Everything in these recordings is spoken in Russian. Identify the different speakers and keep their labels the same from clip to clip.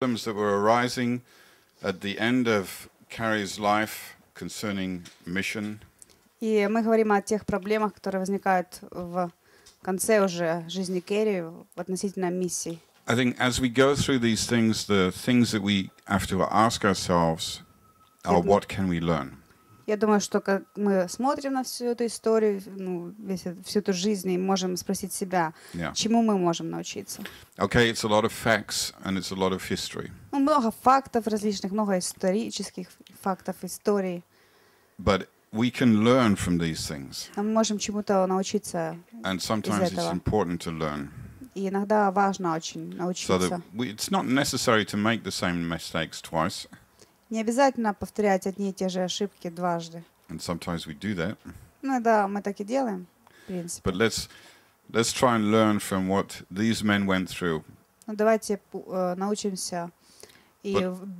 Speaker 1: problems that were arising at the end of Carrie's life concerning mission.
Speaker 2: И мы говорим о тех проблемах, которые возникают в конце уже жизни Керри относительно миссий.
Speaker 1: I think as we go through these things, the things that we have to ask ourselves are what can we learn?
Speaker 2: Я думаю, что как мы смотрим на всю эту историю, ну, весь, всю эту жизнь, и можем спросить себя, yeah. чему мы можем научиться.
Speaker 1: Okay, it's a lot of facts and it's a lot of history.
Speaker 2: Ну, много фактов различных, много исторических фактов, историй.
Speaker 1: But we can learn from these things.
Speaker 2: А мы можем чему-то научиться
Speaker 1: And sometimes it's important to learn.
Speaker 2: И иногда важно очень научиться. So that
Speaker 1: we, it's not necessary to make the same mistakes twice.
Speaker 2: Не обязательно повторять одни и те же ошибки дважды.
Speaker 1: And sometimes we do that.
Speaker 2: Ну да, мы так и делаем, в принципе.
Speaker 1: But let's let's try and learn from what these men went through.
Speaker 2: Ну давайте э, научимся и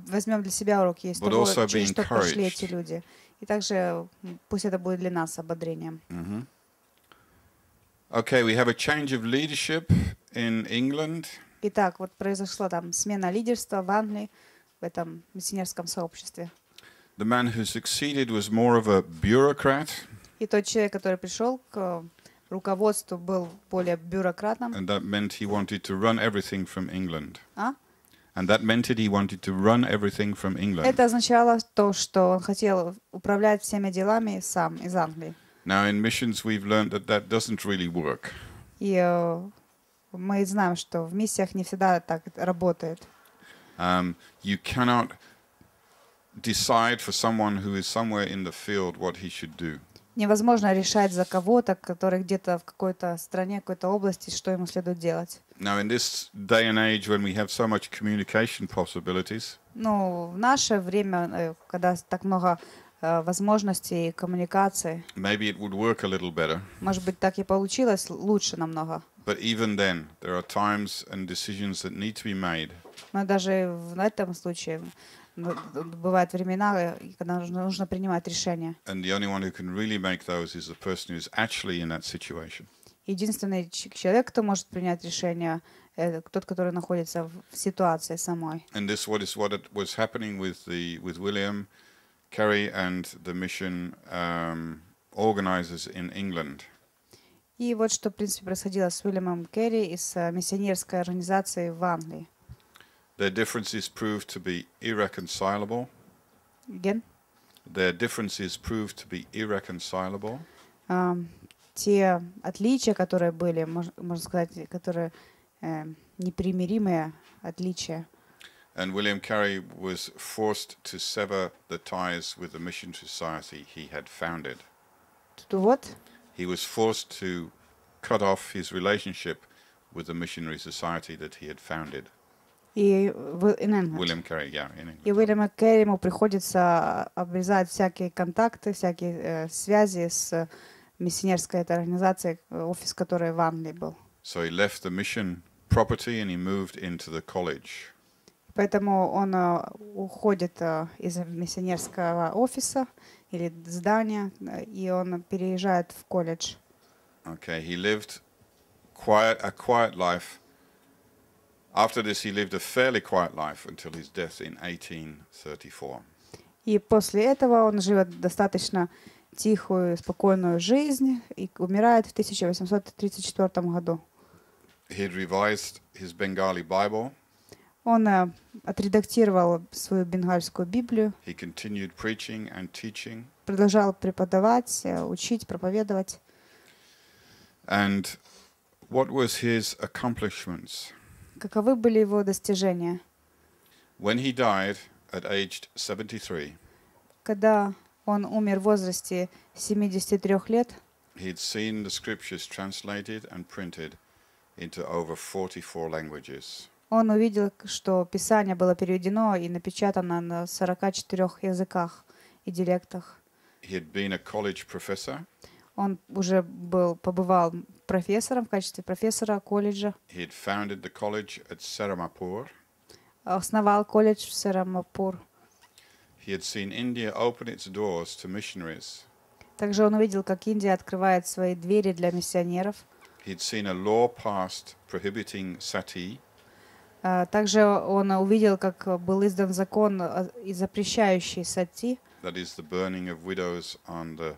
Speaker 2: возьмем для себя уроки из того, через что прошли эти люди. И также пусть это будет для нас ободрением.
Speaker 1: Mm-hmm. Okay, we have a change of leadership in England.
Speaker 2: Итак, вот произошла там смена лидерства в Англии в этом миссионерском сообществе.
Speaker 1: The man who succeeded was more of a bureaucrat.
Speaker 2: И тот человек, который пришел к руководству, был более бюрократом. And
Speaker 1: that meant he wanted to run everything from England. А? And that meant that he wanted to run everything from England. Это
Speaker 2: означало то, что он хотел управлять всеми делами сам из Англии.
Speaker 1: Now in missions we've learned that that doesn't really work.
Speaker 2: И мы знаем, что в миссиях не всегда так работает.
Speaker 1: Um, you cannot decide for someone who is somewhere in the field what he should do.
Speaker 2: Невозможно решать за кого-то, который где-то в какой-то стране, какой-то области, что ему следует делать.
Speaker 1: Now in this day and age when we have so much communication possibilities.
Speaker 2: Ну, в наше время, э, когда так много э, возможностей коммуникации.
Speaker 1: Maybe it would work a little better.
Speaker 2: Может быть, так и получилось лучше намного.
Speaker 1: But even then, there are times and decisions that need to be made.
Speaker 2: Но даже в этом случае бывают времена, э, когда нужно, нужно принимать решения.
Speaker 1: And really
Speaker 2: Единственный человек, кто может принять решение, это тот, который находится в ситуации самой.
Speaker 1: And this what is what it was happening with the with William Carey and the mission um, organizers in England.
Speaker 2: И вот что, в принципе, происходило с Уильямом Керри и с э, миссионерской организацией в Англии.
Speaker 1: Their differences proved to be irreconcilable. Again, Their differences proved to be irreconcilable.
Speaker 2: Um, те э, отличия, которые были, можно сказать, которые э, непримиримые отличия.
Speaker 1: And William Carey was forced to sever the ties with the mission society he had founded. To do what? He was forced to cut off his relationship with the missionary society that he had founded.
Speaker 2: И, Уильям Керри, и Уильяма Керри ему приходится обрезать всякие контакты, всякие э, связи с миссионерской этой организацией, офис которой в Англии был.
Speaker 1: So he left the mission property and he moved into the college.
Speaker 2: Поэтому он э, уходит э, из миссионерского офиса или здания, и он переезжает в колледж.
Speaker 1: Okay, he lived quiet, a quiet life After this, he lived a fairly quiet life until his death in 1834.
Speaker 2: И после этого он живет достаточно тихую, спокойную жизнь и умирает в 1834 году.
Speaker 1: He revised his Bengali Bible.
Speaker 2: Он uh, отредактировал свою бенгальскую Библию.
Speaker 1: He continued preaching and teaching.
Speaker 2: Продолжал преподавать, учить, проповедовать.
Speaker 1: And what was his accomplishments?
Speaker 2: Каковы были его достижения?
Speaker 1: When he died at age 73,
Speaker 2: Когда он умер в возрасте 73 лет,
Speaker 1: he'd seen the scriptures translated and printed into over 44 languages.
Speaker 2: Он увидел, что Писание было переведено и напечатано на 44 языках и диалектах.
Speaker 1: He had been a college professor.
Speaker 2: Он уже был, побывал профессором в качестве профессора колледжа.
Speaker 1: He'd founded the college at Saramapur.
Speaker 2: Основал колледж в Сарамапур.
Speaker 1: He had seen India open its doors to missionaries.
Speaker 2: Также он увидел, как Индия открывает свои двери для миссионеров.
Speaker 1: He'd seen a law passed prohibiting sati.
Speaker 2: А, также он увидел, как был издан закон, а, запрещающий сати.
Speaker 1: That is the burning of widows on the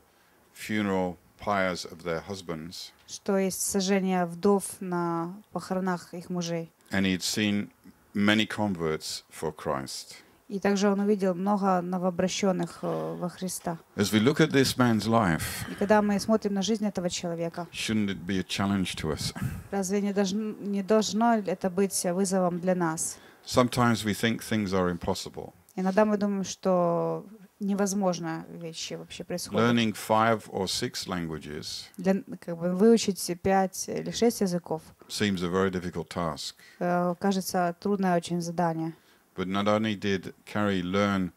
Speaker 1: funeral pyres of their husbands.
Speaker 2: Что есть сожжение вдов на похоронах их мужей.
Speaker 1: And he'd seen many converts for Christ.
Speaker 2: И также он увидел много новообращенных э, во Христа.
Speaker 1: As we look at this man's life,
Speaker 2: и когда мы смотрим на жизнь этого человека,
Speaker 1: it be a to us?
Speaker 2: разве не должно, не должно это быть вызовом для нас?
Speaker 1: we think are
Speaker 2: Иногда мы думаем, что невозможно вещи вообще происходят.
Speaker 1: Learning five or six languages
Speaker 2: Для, как бы, выучить пять или шесть языков
Speaker 1: seems a very difficult task.
Speaker 2: Uh, кажется, трудное очень задание.
Speaker 1: But not only did Carrie learn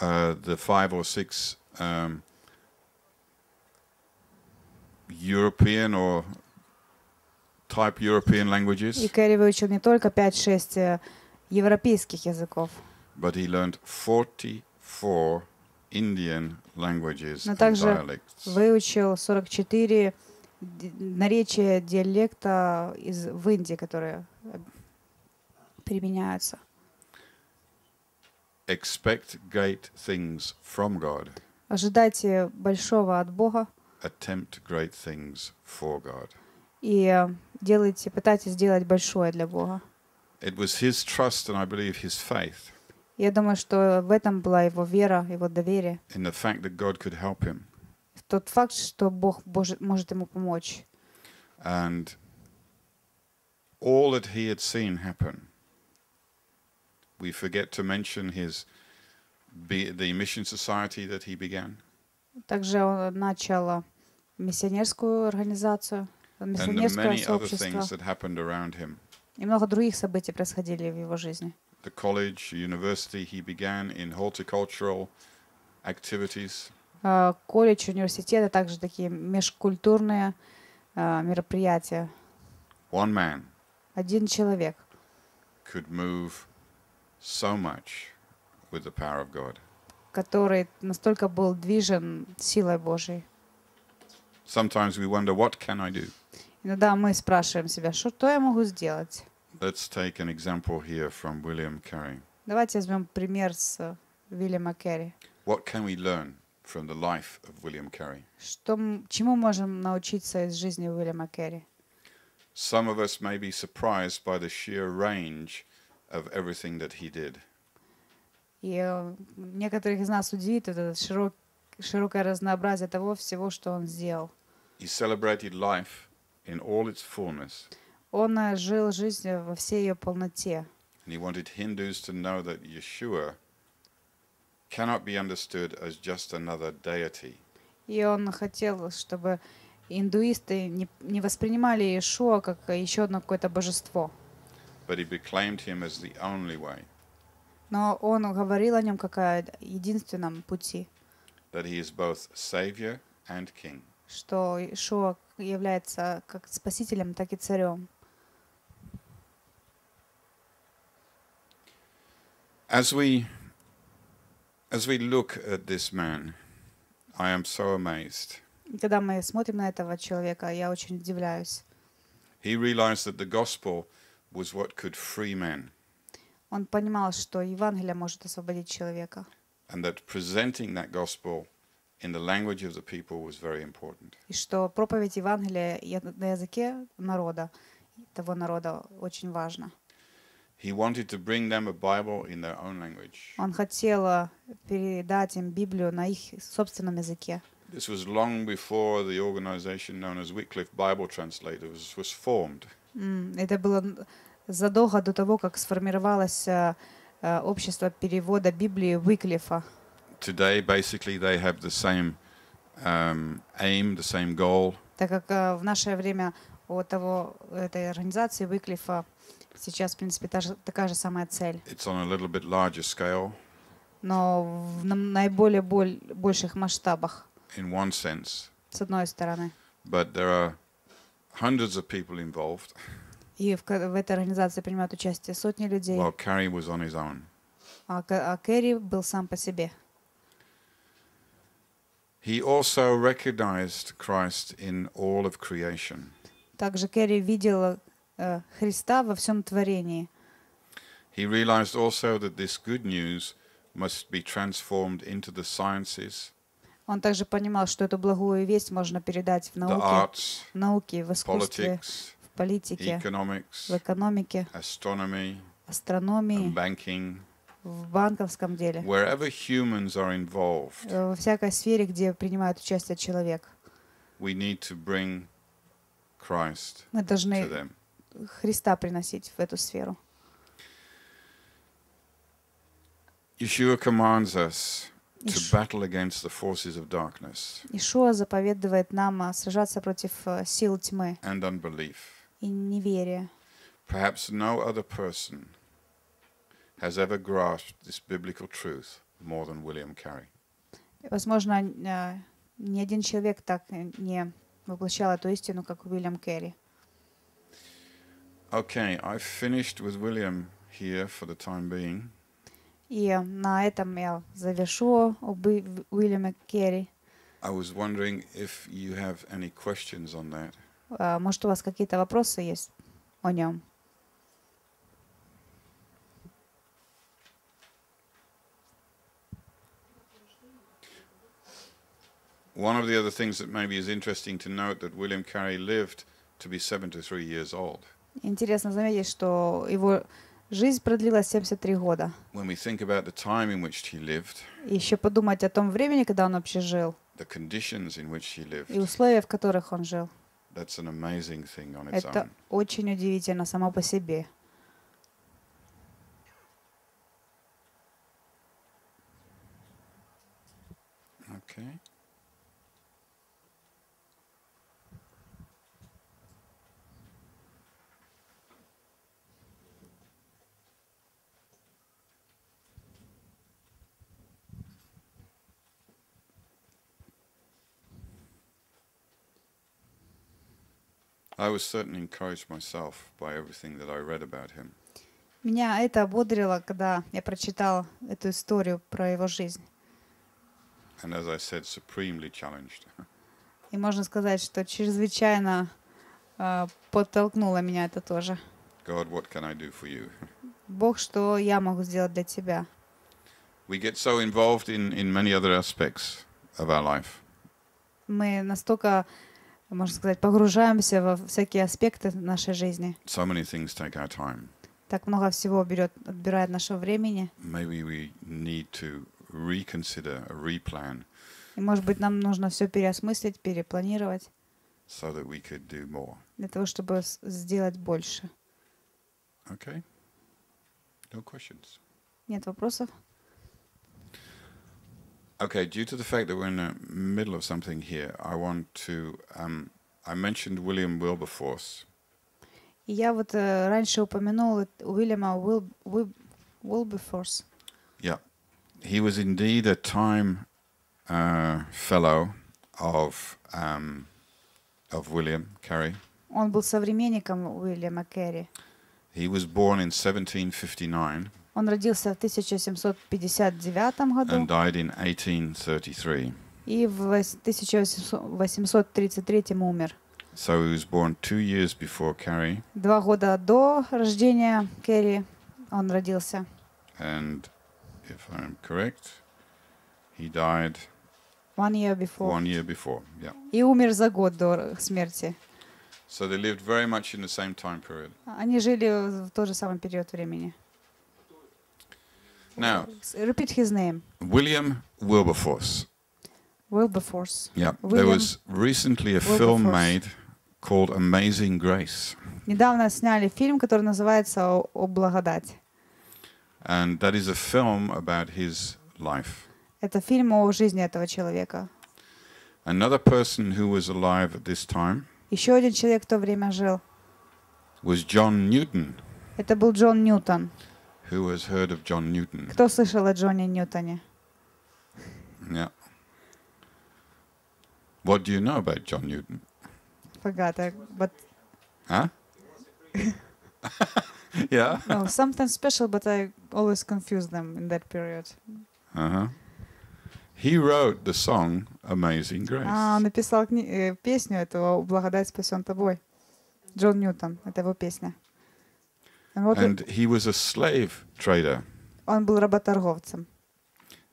Speaker 1: uh, the five or six um, European or type European languages. И
Speaker 2: Кэрри выучил не только 5-6 европейских языков.
Speaker 1: But he learned 40 но также
Speaker 2: выучил 44 наречия диалекта из, в Индии, которые применяются.
Speaker 1: Expect great things from God.
Speaker 2: Ожидайте большого от Бога.
Speaker 1: Attempt great things for God.
Speaker 2: И э, делайте, пытайтесь сделать большое для Бога.
Speaker 1: It was his trust and I believe his faith
Speaker 2: я думаю, что в этом была его вера, его доверие.
Speaker 1: In
Speaker 2: Тот факт, что Бог может ему помочь.
Speaker 1: And all that he had seen happen. We forget to mention his the
Speaker 2: Также он начал миссионерскую организацию, миссионерское сообщество. И много других событий происходили в его жизни
Speaker 1: the college, university, he began in horticultural activities.
Speaker 2: А, колледж, университеты, также такие межкультурные а, мероприятия. One man Один человек
Speaker 1: could move so much with the power of God.
Speaker 2: который настолько был движен силой Божьей.
Speaker 1: Sometimes we wonder, what can I do?
Speaker 2: Иногда мы спрашиваем себя, что я могу сделать?
Speaker 1: Let's take an example here from William Carey.
Speaker 2: Давайте возьмем пример с Уильяма э, Керри.
Speaker 1: What can we learn from the life of William Carey?
Speaker 2: Что, чему можем научиться из жизни Уильяма Керри?
Speaker 1: Some of us may be surprised by the sheer range of everything that he did.
Speaker 2: И э, некоторых из нас удивит это широк, широкое разнообразие того всего, что он сделал.
Speaker 1: He celebrated life in all its fullness.
Speaker 2: Он э, жил жизнь э, во всей ее полноте.
Speaker 1: he wanted Hindus to know that Yeshua cannot be understood as just another deity.
Speaker 2: И он хотел, чтобы индуисты не, не воспринимали Иешуа как еще одно какое-то божество.
Speaker 1: But he proclaimed him as the only way.
Speaker 2: Но он говорил о нем как о единственном пути.
Speaker 1: That he is both savior and king.
Speaker 2: Что Иешуа является как спасителем, так и царем.
Speaker 1: As we, as we look at this man, I am so amazed.
Speaker 2: Когда мы смотрим на этого человека, я очень удивляюсь.
Speaker 1: He realized that the gospel was what could free men.
Speaker 2: Он понимал, что Евангелие может освободить человека.
Speaker 1: And that presenting that gospel in the language of the people was very important.
Speaker 2: И что проповедь Евангелия на языке народа, того народа, очень важна.
Speaker 1: He wanted to bring them a Bible in their own language.
Speaker 2: Он хотел э, передать им Библию на их собственном языке.
Speaker 1: This was long before the organization known as Wycliffe Bible Translators was formed.
Speaker 2: Это было задолго до того, как сформировалось э, э, общество перевода Библии Выклифа.
Speaker 1: Today, basically, they have the same um, aim, the same goal.
Speaker 2: Так как в наше время у того этой организации Выклифа Сейчас, в принципе, та же, такая же самая цель.
Speaker 1: It's on a little bit larger scale.
Speaker 2: Но в наиболее боль, больших
Speaker 1: масштабах. In one sense.
Speaker 2: С одной стороны.
Speaker 1: But there are hundreds of people involved.
Speaker 2: И в, в этой организации принимают участие сотни людей. While
Speaker 1: Kerry was on his own.
Speaker 2: А, а Керри был сам по себе.
Speaker 1: He also recognized Christ in all of creation.
Speaker 2: Также Керри видел Э, Христа во всем творении.
Speaker 1: He realized also that this good news must be transformed into the sciences.
Speaker 2: Он также понимал, что эту благую весть можно передать в науке, arts, в науке, в искусстве, politics, в политике,
Speaker 1: в
Speaker 2: экономике,
Speaker 1: астрономии,
Speaker 2: banking, в банковском деле,
Speaker 1: wherever humans are involved,
Speaker 2: э, во всякой сфере, где принимает участие человек.
Speaker 1: We need to bring Christ
Speaker 2: Мы должны to them Христа приносить в эту сферу.
Speaker 1: Yeshua commands us to battle against the forces of darkness.
Speaker 2: Ишуа заповедует нам сражаться против сил тьмы
Speaker 1: and unbelief.
Speaker 2: и неверия.
Speaker 1: Perhaps no other person has ever grasped this biblical truth more than William Carey.
Speaker 2: Возможно, ни один человек так не воплощал эту истину, как Уильям Керри.
Speaker 1: Okay, I finished with William here for the time being.
Speaker 2: И на этом я завершу об Уильяме Керри.
Speaker 1: I was wondering if you have any questions on that.
Speaker 2: может, у вас какие-то вопросы есть о нем?
Speaker 1: One of the other things that maybe is interesting to note that William Carey lived to be 73 years old.
Speaker 2: Интересно заметить, что его жизнь продлилась 73 года.
Speaker 1: Lived,
Speaker 2: еще подумать о том времени, когда он вообще жил,
Speaker 1: lived, и
Speaker 2: условия, в которых он жил.
Speaker 1: Это
Speaker 2: очень удивительно само по себе.
Speaker 1: Okay. I was certainly encouraged myself by everything that I read about him.
Speaker 2: Меня это ободрило, когда я прочитал эту историю про его жизнь.
Speaker 1: And as I said, supremely challenged.
Speaker 2: И можно сказать, что чрезвычайно э, подтолкнуло меня это тоже.
Speaker 1: God, what can I do for you?
Speaker 2: Бог, что я могу сделать для тебя?
Speaker 1: We get so involved in, in many other aspects of our life.
Speaker 2: Мы настолько э, можно сказать, погружаемся во всякие аспекты нашей жизни.
Speaker 1: So many things take our time.
Speaker 2: Так много всего берет, отбирает нашего времени.
Speaker 1: Maybe we need to reconsider, replan.
Speaker 2: И, может быть, нам нужно все переосмыслить, перепланировать.
Speaker 1: So that we could do more.
Speaker 2: Для того, чтобы сделать больше.
Speaker 1: Okay. No questions.
Speaker 2: Нет вопросов?
Speaker 1: Okay, due to the fact that we're in the middle of something here, I want to. Um, I mentioned William Wilberforce.
Speaker 2: Я вот э, раньше упомянула Уильяма Уил, Уилберфорс.
Speaker 1: Yeah, he was indeed a time uh, fellow of um, of William Carey.
Speaker 2: Он был современником Уильяма Керри.
Speaker 1: He was born in 1759.
Speaker 2: Он родился в 1759 году. And
Speaker 1: died in 1833.
Speaker 2: И в 1833 умер.
Speaker 1: So he was born two years before Carrie.
Speaker 2: Два года до рождения Керри он родился.
Speaker 1: And if I'm correct, he died
Speaker 2: one year before. One
Speaker 1: year before, yeah.
Speaker 2: И умер за год до смерти.
Speaker 1: So they lived very much in the same time period.
Speaker 2: Они жили в тот же самый период времени. Now, repeat his name.
Speaker 1: William Wilberforce.
Speaker 2: Wilberforce. Yeah, William there was recently a film
Speaker 1: made called Amazing Grace.
Speaker 2: Недавно сняли фильм, который называется «О благодать.
Speaker 1: And that is a film about his life.
Speaker 2: Это фильм о жизни этого человека.
Speaker 1: Another person who was alive at this time.
Speaker 2: Еще один человек в то время жил.
Speaker 1: Was John Newton.
Speaker 2: Это был Джон Ньютон.
Speaker 1: Who has heard of John Newton? Кто
Speaker 2: слышал о Джоне Ньютоне?
Speaker 1: Yeah. What do you know about John Newton?
Speaker 2: Forgot, but.
Speaker 1: Huh? yeah. no,
Speaker 2: something special, but I always confuse them in that period.
Speaker 1: Uh huh. He wrote the song "Amazing Grace." А,
Speaker 2: написал э, песню этого "Благодать спасен тобой". Джон Ньютон, это его песня. And
Speaker 1: he was a slave trader.
Speaker 2: Он был работорговцем.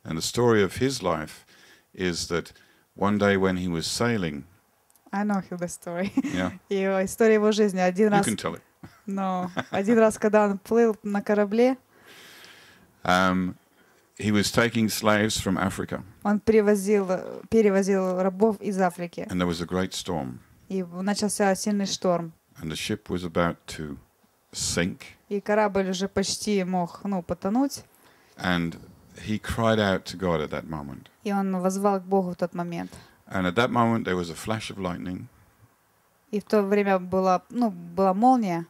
Speaker 1: And the story of his life is that one day when he was sailing.
Speaker 2: I know the story. Yeah. Его история его жизни. Один you раз. can tell it. No. один раз, когда он плыл на корабле.
Speaker 1: Um, he was taking slaves from Africa.
Speaker 2: Он привозил, перевозил рабов из Африки.
Speaker 1: And there was a great storm.
Speaker 2: И начался сильный шторм.
Speaker 1: And the ship was about to sink.
Speaker 2: И корабль уже почти мог, ну, потонуть.
Speaker 1: And he cried out to God at that moment.
Speaker 2: И он возвал к Богу в тот момент.
Speaker 1: And at that moment there was a flash of lightning.
Speaker 2: И в то время была, ну, была молния.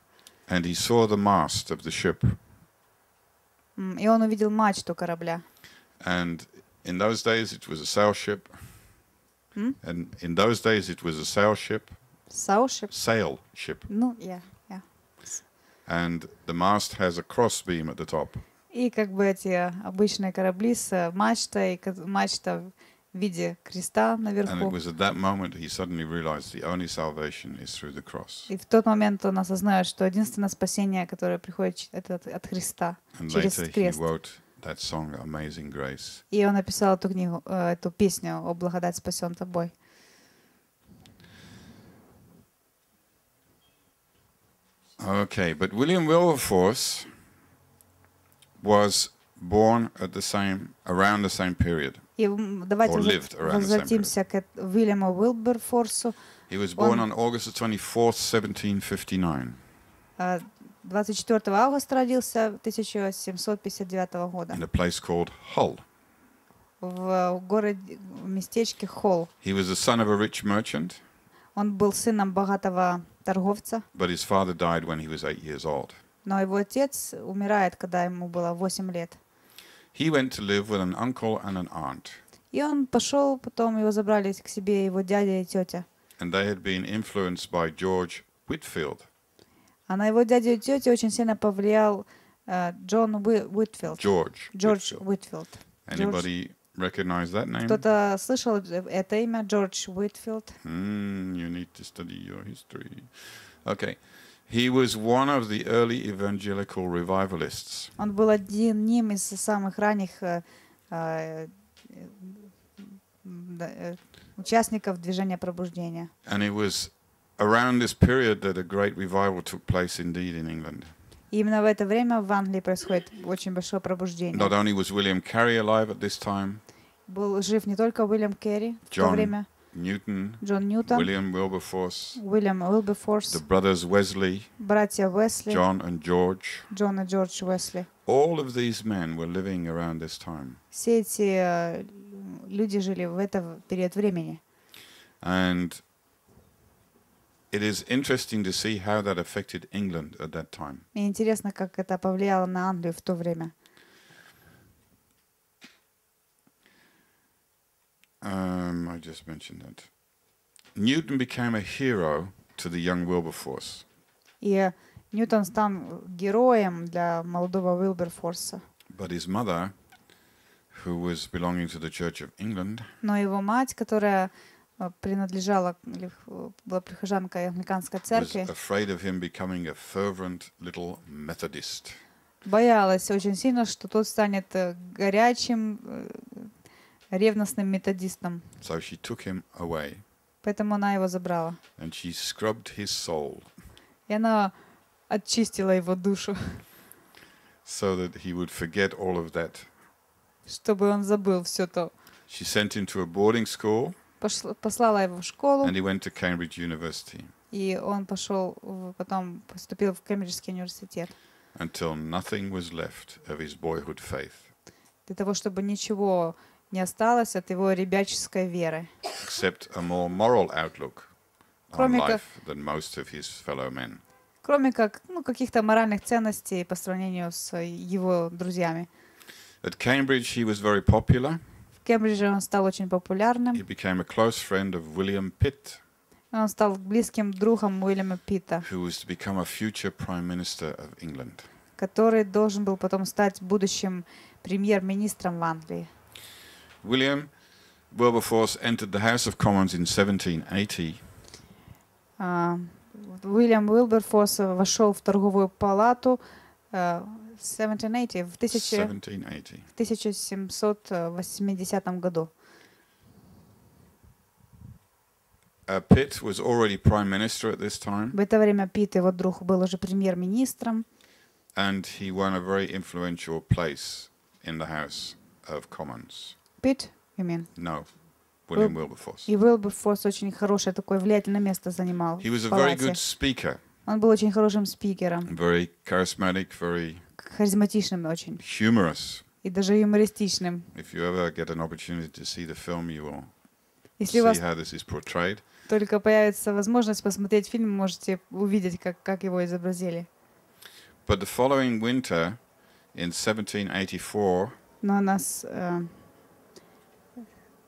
Speaker 1: And he saw the mast of the ship.
Speaker 2: И он увидел мачту корабля.
Speaker 1: And in those days it was a sail ship. And in those days it was a sail ship.
Speaker 2: Sail ship. Sail ship. Ну, yeah.
Speaker 1: and the mast has a crossbeam at the top.
Speaker 2: И как бы эти обычные корабли с э, мачтой, мачта в виде креста наверху. И в тот момент он осознает, что единственное спасение, которое приходит, это от, Христа, And через крест.
Speaker 1: That song, Amazing Grace.
Speaker 2: И он написал эту книгу, э, эту песню «О благодать спасен тобой».
Speaker 1: Okay, but William Wilberforce was born at the same around the same period.
Speaker 2: И давайте возвратимся к Уильяму Уилберфорсу.
Speaker 1: He was born on August 24, 1759.
Speaker 2: 24 августа родился 1759 года. In a
Speaker 1: place called Hull.
Speaker 2: В э, городе, в местечке Холл.
Speaker 1: He was the son of a rich merchant.
Speaker 2: Он был сыном богатого торговца.
Speaker 1: But his father died when he was eight years old.
Speaker 2: Но его отец умирает, когда ему было восемь лет.
Speaker 1: He went to live with an uncle and an aunt.
Speaker 2: И он пошел, потом его забрали к себе его дядя и тетя.
Speaker 1: And they had been influenced by George Whitfield.
Speaker 2: А на его дядю и тетю очень сильно повлиял э, Джон Уитфилд. Джордж. Джордж Уитфилд. Anybody
Speaker 1: recognize that name.
Speaker 2: Кто-то слышал это имя Джордж Уитфилд.
Speaker 1: Mm, you need to study your history. Okay. He was one of the early evangelical revivalists.
Speaker 2: Он был одним из самых ранних э, э, э, участников движения пробуждения.
Speaker 1: And it was around this period that a great revival took place indeed in England.
Speaker 2: именно в это время в Англии происходит очень большое пробуждение. Not
Speaker 1: only was William Carey alive at this time.
Speaker 2: был жив не только Уильям Керри
Speaker 1: в то время, Ньютон, Джон Ньютон, Уильям Уилберфорс,
Speaker 2: Уильям Уилберфорс, the
Speaker 1: brothers Wesley,
Speaker 2: братья Уэсли, John
Speaker 1: and George,
Speaker 2: Джон и Джордж Уэсли.
Speaker 1: All of these men were living around this time.
Speaker 2: Все эти э, люди жили в этот период времени.
Speaker 1: And it is interesting to see how that affected England at that time.
Speaker 2: Мне интересно, как это повлияло на Англию в то время.
Speaker 1: Um, I just mentioned that Newton became a hero to the young Wilberforce.
Speaker 2: Yeah. Ньютон стал героем для молодого Уилберфорса.
Speaker 1: But his mother, who was belonging to the Church of England,
Speaker 2: но его мать, которая э, принадлежала э, была прихожанкой англиканской церкви, was afraid
Speaker 1: of him becoming a fervent little Methodist.
Speaker 2: Боялась очень сильно, что тот станет э, горячим ревностным методистом.
Speaker 1: So she took him away.
Speaker 2: Поэтому она его забрала.
Speaker 1: And she scrubbed his soul.
Speaker 2: И она очистила его душу.
Speaker 1: So that he would forget all of that.
Speaker 2: Чтобы он забыл все то.
Speaker 1: She sent him to a boarding school.
Speaker 2: Послала его в школу. And
Speaker 1: he went to Cambridge University.
Speaker 2: И он пошел, потом поступил в Кембриджский университет.
Speaker 1: Until nothing was left of his boyhood faith.
Speaker 2: Для того, чтобы ничего не осталось от его ребяческой веры.
Speaker 1: Except a than most of his men.
Speaker 2: Кроме как ну, каких-то моральных ценностей по сравнению с его друзьями.
Speaker 1: At Cambridge he was very popular.
Speaker 2: В Кембридже он стал очень популярным. He
Speaker 1: became a close friend of William Pitt.
Speaker 2: Он стал близким другом Уильяма Питта,
Speaker 1: who was to become a future prime minister of England.
Speaker 2: который должен был потом стать будущим премьер-министром в Англии.
Speaker 1: William Wilberforce entered the House of Commons in 1780.
Speaker 2: Uh, um, William Wilberforce вошел в торговую палату uh, э, 1780 в 1780. 1780 году.
Speaker 1: Uh, Pitt was already prime minister at this time. В
Speaker 2: это время Питт, его друг, был уже премьер-министром.
Speaker 1: And he won a very influential place in the House of Commons.
Speaker 2: Пит, you mean?
Speaker 1: No. William Wilberforce.
Speaker 2: И Wilberforce очень хорошее такое влиятельное место занимал. He was a very good
Speaker 1: speaker.
Speaker 2: Он был очень хорошим спикером.
Speaker 1: Very charismatic, very
Speaker 2: харизматичным очень.
Speaker 1: Humorous.
Speaker 2: И даже юмористичным.
Speaker 1: If you ever get an opportunity to see the film, you will Если see how this is portrayed.
Speaker 2: Только появится возможность посмотреть фильм, можете увидеть, как, как его изобразили.
Speaker 1: But the following winter in 1784,
Speaker 2: но нас э,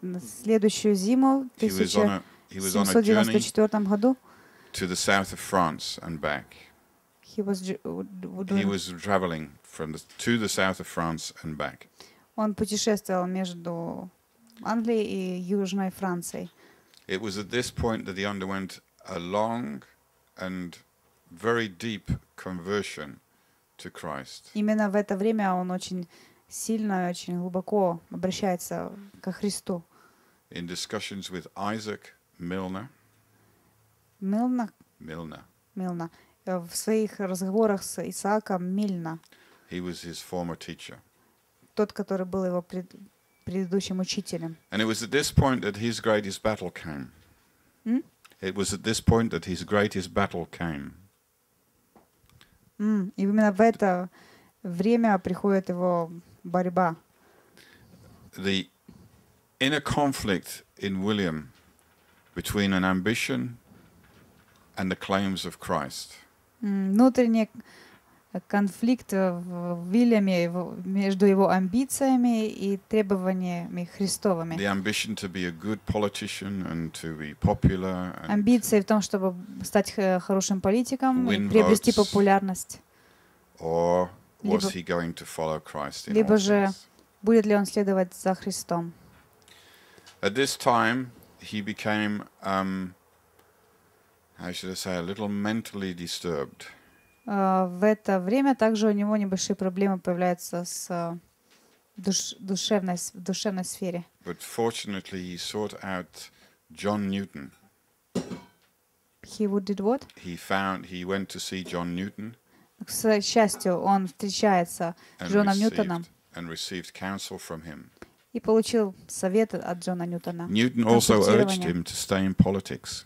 Speaker 2: на следующую зиму, в 1794 году,
Speaker 1: to the south of France and back. He was, he was traveling from the, to the south of France and back.
Speaker 2: Он путешествовал между Англией и Южной Францией.
Speaker 1: It was at this point that he underwent a long and very deep conversion to Christ.
Speaker 2: Именно в это время он очень сильно и очень глубоко обращается ко Христу.
Speaker 1: in discussions with Isaac Milner. Milner? Milner.
Speaker 2: Milner. Э, в своих разговорах с Исааком Мильна.
Speaker 1: He was his former teacher.
Speaker 2: Тот, который был его предыдущим учителем.
Speaker 1: And it was at this point that his greatest battle came. Mm? It was at this point that his greatest battle came.
Speaker 2: Mm, и именно в это время приходит его борьба.
Speaker 1: The inner conflict in William between an ambition and the claims of Christ.
Speaker 2: Внутренний конфликт в Вильяме между его амбициями и требованиями Христовыми. The
Speaker 1: ambition to be a good politician and to be popular.
Speaker 2: Амбиции в том, чтобы стать хорошим политиком и приобрести популярность.
Speaker 1: Or was he going to follow Christ Либо же
Speaker 2: будет ли он следовать за Христом?
Speaker 1: At this time, he became, um, how should I say, a little mentally disturbed.
Speaker 2: Uh, в это время также у него небольшие проблемы появляются с э, душ душевной, в душевной сфере.
Speaker 1: But fortunately, he sought out John Newton.
Speaker 2: He did what?
Speaker 1: He found he went to see John Newton.
Speaker 2: К счастью, он встречается с Джоном Ньютоном.
Speaker 1: And received counsel from him.
Speaker 2: и получил совет от Джона Ньютона. Ньютон also urged him
Speaker 1: to stay in politics.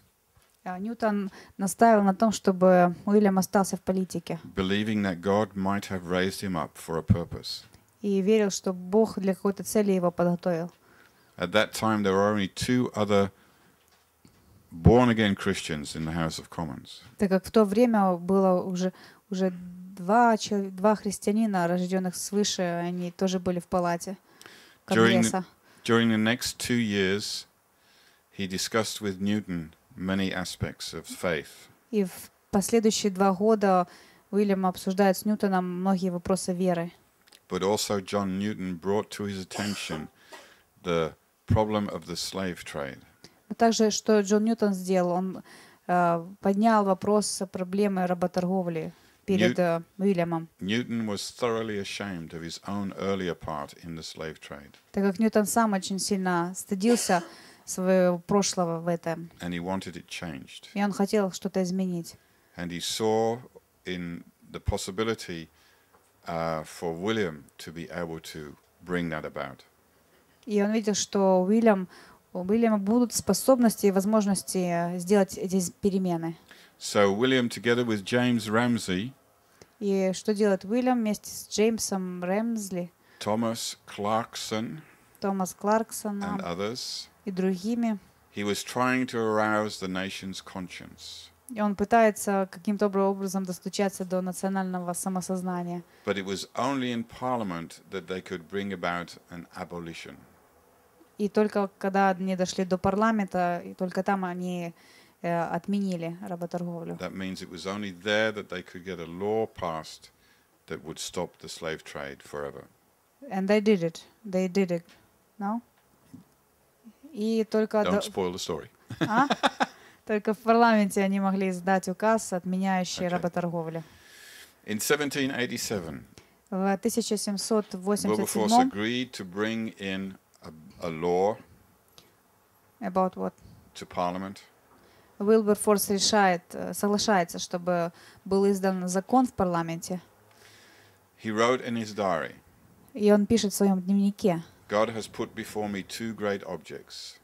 Speaker 2: А, Ньютон настаивал на том, чтобы Уильям остался в политике.
Speaker 1: Believing that God might have raised him up for a purpose.
Speaker 2: И верил, что Бог для какой-то цели его подготовил.
Speaker 1: At that time there were only two other born again Christians in the House of Commons.
Speaker 2: Так как в то время было уже уже два два христианина, рожденных свыше, они тоже были в палате. during the,
Speaker 1: during the next two years, he discussed with Newton many aspects of faith.
Speaker 2: И в последующие два года Уильям обсуждает с Ньютоном многие вопросы веры.
Speaker 1: But also John Newton brought to his attention the problem of the slave trade.
Speaker 2: Также, что Джон Ньютон сделал, он э, поднял вопрос проблемы работорговли. перед Нью... Уильямом. Так как Ньютон сам очень сильно стыдился своего прошлого в этом. И он хотел что-то изменить.
Speaker 1: And he saw in the possibility uh, for William to be
Speaker 2: И он видел, что Уильям, у Уильяма будут способности и возможности э, сделать эти перемены.
Speaker 1: So William together with James Ramsey.
Speaker 2: И что делает Уильям вместе с Джеймсом Рэмзли?
Speaker 1: Thomas Clarkson.
Speaker 2: Томас Кларксон and
Speaker 1: others.
Speaker 2: И другими.
Speaker 1: He was trying to arouse the nation's conscience.
Speaker 2: И он пытается каким-то образом достучаться до национального самосознания.
Speaker 1: But it was only in Parliament that they could bring about an abolition.
Speaker 2: И только когда они дошли до парламента, и только там они Э, отменили работорговлю. That
Speaker 1: means it was only there that they could get a law passed that would stop the slave trade forever.
Speaker 2: And they did it. They did it. No? И только... Don't
Speaker 1: spoil the story.
Speaker 2: а? Только в парламенте они могли издать указ, отменяющий okay. работорговлю.
Speaker 1: In 1787,
Speaker 2: в 1787
Speaker 1: agreed to bring in a, a law about what? to Parliament.
Speaker 2: Уилберфорс решает, соглашается, чтобы был издан закон в парламенте.
Speaker 1: He wrote in his diary,
Speaker 2: И он пишет в своем дневнике.
Speaker 1: God has put before me two great objects.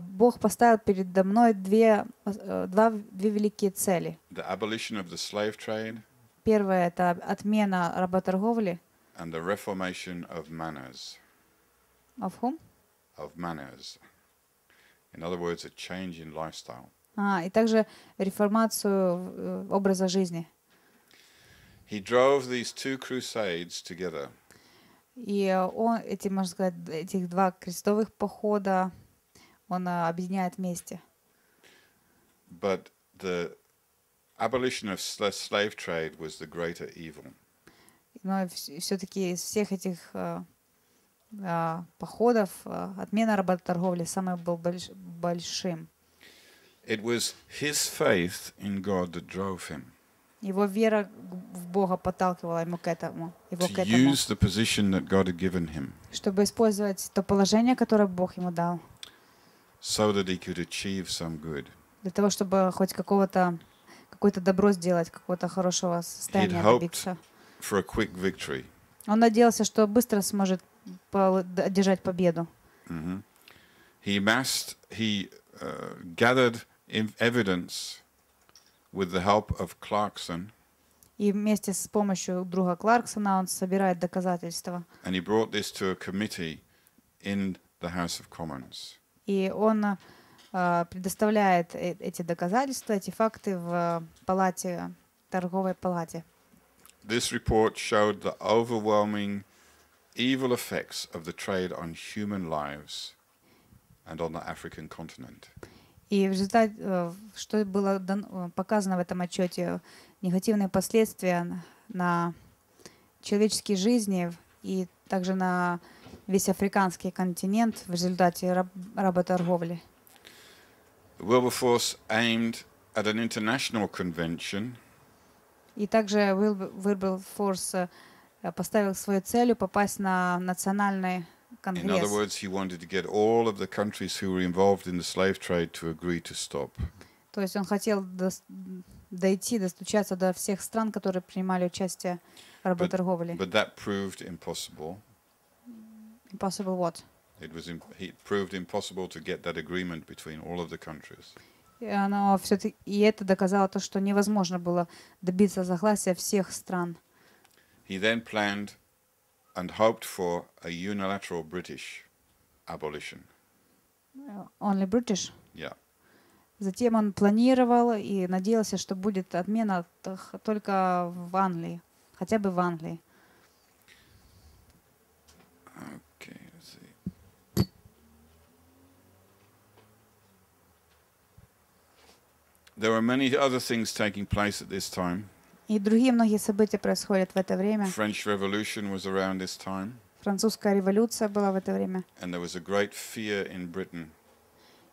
Speaker 2: Бог поставил передо мной две, два, две великие цели.
Speaker 1: The abolition of the slave trade,
Speaker 2: Первое — это отмена работорговли.
Speaker 1: And the reformation of manners. Of whom? Of manners. In other words, a change in lifestyle.
Speaker 2: А, и также реформацию э, образа жизни.
Speaker 1: He drove these two crusades together.
Speaker 2: И он, эти, можно сказать, этих два крестовых похода он а, объединяет вместе.
Speaker 1: But the abolition of slave trade was the greater evil.
Speaker 2: Но все-таки из всех этих а, а, походов отмена работорговли самым был большим.
Speaker 1: It was his faith in God that drove him.
Speaker 2: Его вера в Бога подталкивала ему к этому, его к этому. Use
Speaker 1: the position that God had given him.
Speaker 2: Чтобы использовать то положение, которое Бог ему дал.
Speaker 1: So that he could achieve some good.
Speaker 2: Для того, чтобы хоть какого-то какое-то добро сделать, какого-то хорошего состояния добиться.
Speaker 1: For a quick victory.
Speaker 2: Он надеялся, что быстро сможет одержать победу.
Speaker 1: Mm -hmm. He amassed, he uh, gathered evidence with the help of Clarkson.
Speaker 2: И вместе с помощью друга Кларксона он собирает доказательства.
Speaker 1: And he brought this to a committee in the House of Commons.
Speaker 2: И он предоставляет э, эти доказательства, эти факты в палате, торговой палате.
Speaker 1: This report showed the overwhelming evil effects of the trade on human lives and on the African continent.
Speaker 2: И в результате, э, что было э, показано в этом отчете, негативные последствия на человеческие жизни и также на весь африканский континент в результате раб работорговли.
Speaker 1: Wilberforce aimed at an international convention.
Speaker 2: И также Wilberforce э, поставил свою целью попасть на национальный In other words,
Speaker 1: he wanted to get all of the countries who were involved in the slave trade to agree to stop.
Speaker 2: То есть он хотел дойти, достучаться до всех стран, которые принимали участие в работорговле.
Speaker 1: But, that proved impossible.
Speaker 2: Impossible what?
Speaker 1: It was it proved impossible to get that agreement between all of the countries.
Speaker 2: и это доказало то, что невозможно было добиться согласия всех стран.
Speaker 1: He then planned and hoped for a unilateral British abolition.
Speaker 2: Only British? Yeah. Затем он планировал и надеялся, что будет отмена только в Англии, хотя бы в Англии.
Speaker 1: Okay, let's see. There were many other things taking place at this time.
Speaker 2: И другие многие события происходят в это время. Французская революция была в это время.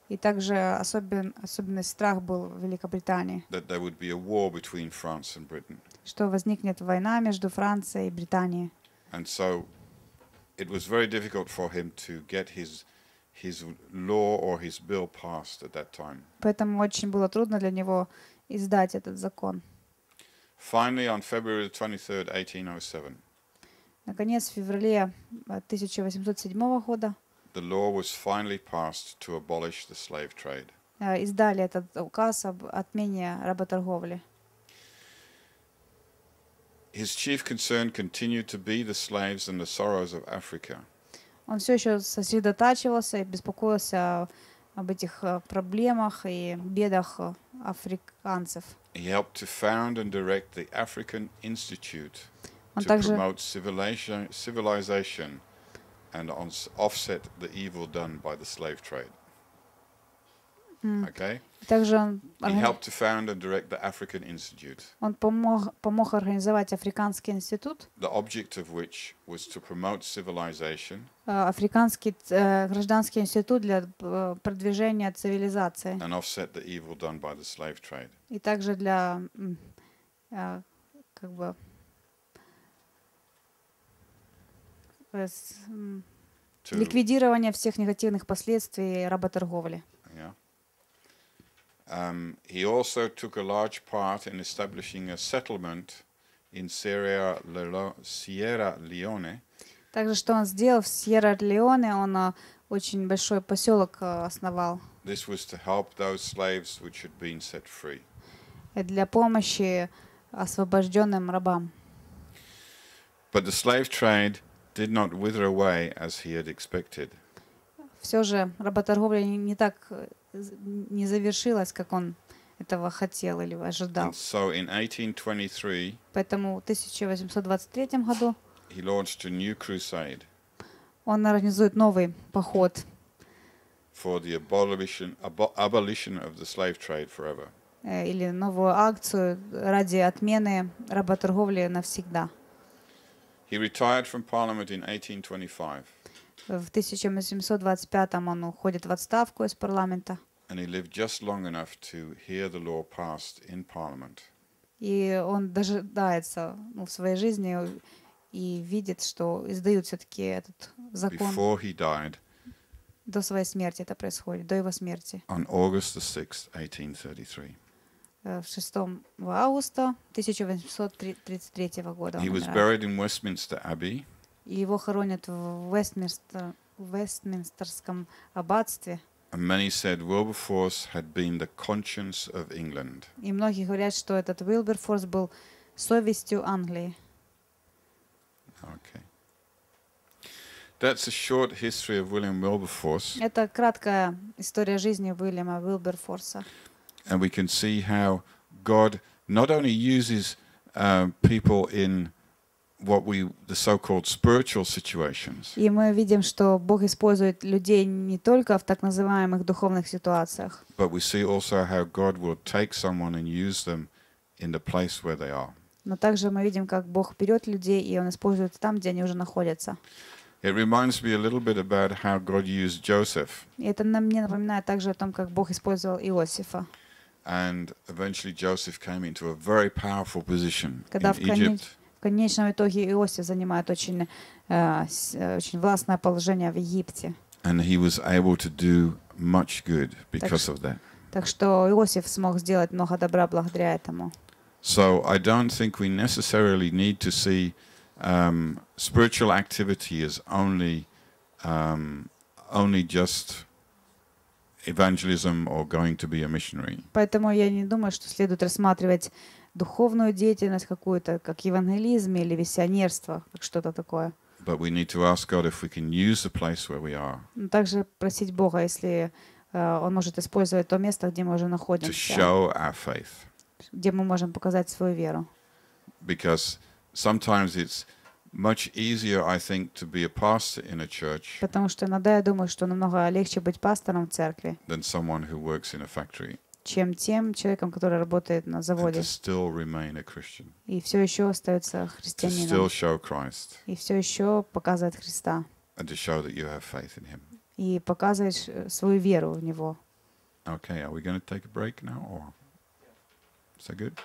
Speaker 2: И также особен, особенный страх был в Великобритании, что возникнет война между Францией и Британией. And Поэтому очень было трудно для него издать этот закон.
Speaker 1: Finally, on February 23, 1807. the law was finally passed to abolish the slave trade.
Speaker 2: Издали этот указ об отмене работорговли.
Speaker 1: His chief concern continued to be the slaves and the sorrows of Africa.
Speaker 2: Он все еще сосредотачивался и беспокоился о Э, э,
Speaker 1: he helped to found and direct the African Institute to promote civilization, civilization and offset the evil done by the slave trade. Okay? Также он,
Speaker 2: он помог, помог организовать Африканский институт,
Speaker 1: the object of which э,
Speaker 2: Африканский э, гражданский институт для э, продвижения цивилизации и также для э, как бы э, ликвидирования всех негативных последствий работорговли.
Speaker 1: Um, he also took a large part in establishing a settlement in Sierra, Lelo, Sierra Leone.
Speaker 2: Также, что он сделал в Сьерра-Леоне, он очень большой поселок основал.
Speaker 1: This was to help those slaves which had been set free.
Speaker 2: Для помощи освобожденным рабам.
Speaker 1: But the slave trade did not wither away as he had expected.
Speaker 2: Все же работорговля не так не завершилось, как он этого хотел или ожидал. And
Speaker 1: so in 1823,
Speaker 2: Поэтому в 1823 году
Speaker 1: he a new
Speaker 2: он организует новый поход э, или новую акцию ради отмены работорговли навсегда.
Speaker 1: He retired from parliament in 1825.
Speaker 2: В 1825 он уходит в отставку из парламента.
Speaker 1: And he lived just long enough to hear the law passed in parliament.
Speaker 2: И он дожидается ну, в своей жизни и видит, что издают все-таки
Speaker 1: этот закон. Before he died,
Speaker 2: до своей смерти это происходит, до его смерти. On
Speaker 1: August the 6th, 1833.
Speaker 2: Э, в 6 августа 1833 года. He was buried
Speaker 1: in Westminster Abbey.
Speaker 2: Его хоронят в Вестминстер, Вестминстерском аббатстве.
Speaker 1: And many said Wilberforce had been the conscience of England.
Speaker 2: И многие говорят, что этот Уилберфорс был совестью Англии.
Speaker 1: Okay. That's a short history of William Wilberforce.
Speaker 2: Это краткая история жизни Уильяма Уилберфорса.
Speaker 1: And we can see how God not only uses uh, people in what we the so-called spiritual situations. И
Speaker 2: мы видим, что Бог использует людей не только в так называемых духовных ситуациях.
Speaker 1: But we see also how God will take someone and use them in the place where they are.
Speaker 2: Но также мы видим, как Бог берет людей и он использует там, где они уже находятся.
Speaker 1: It reminds me a little bit about how God used Joseph.
Speaker 2: И это мне напоминает также о том, как Бог использовал Иосифа.
Speaker 1: And eventually Joseph came into a very powerful position in Egypt
Speaker 2: конечном итоге Иосиф занимает очень, э, э, очень властное положение в Египте.
Speaker 1: And he was able to do much good because of that.
Speaker 2: Так что Иосиф смог сделать много добра благодаря этому.
Speaker 1: So I don't think we necessarily need to see um, spiritual activity as only um, only just evangelism or going to be a missionary.
Speaker 2: Поэтому я не думаю, что следует рассматривать духовную деятельность какую-то, как евангелизм или виссионерство, как что-то такое. Но ну, также просить Бога, если э, он может использовать то место, где мы уже находимся. To show our faith. Где мы можем показать свою веру. Потому что иногда я думаю, что намного легче быть пастором в церкви.
Speaker 1: Than someone who works in a factory
Speaker 2: чем тем человеком, который работает на заводе.
Speaker 1: И
Speaker 2: все еще остается христианином. И все еще показывает Христа. И показывает э, свою веру в Него.
Speaker 1: Okay, are we going to take a break now, or is that good?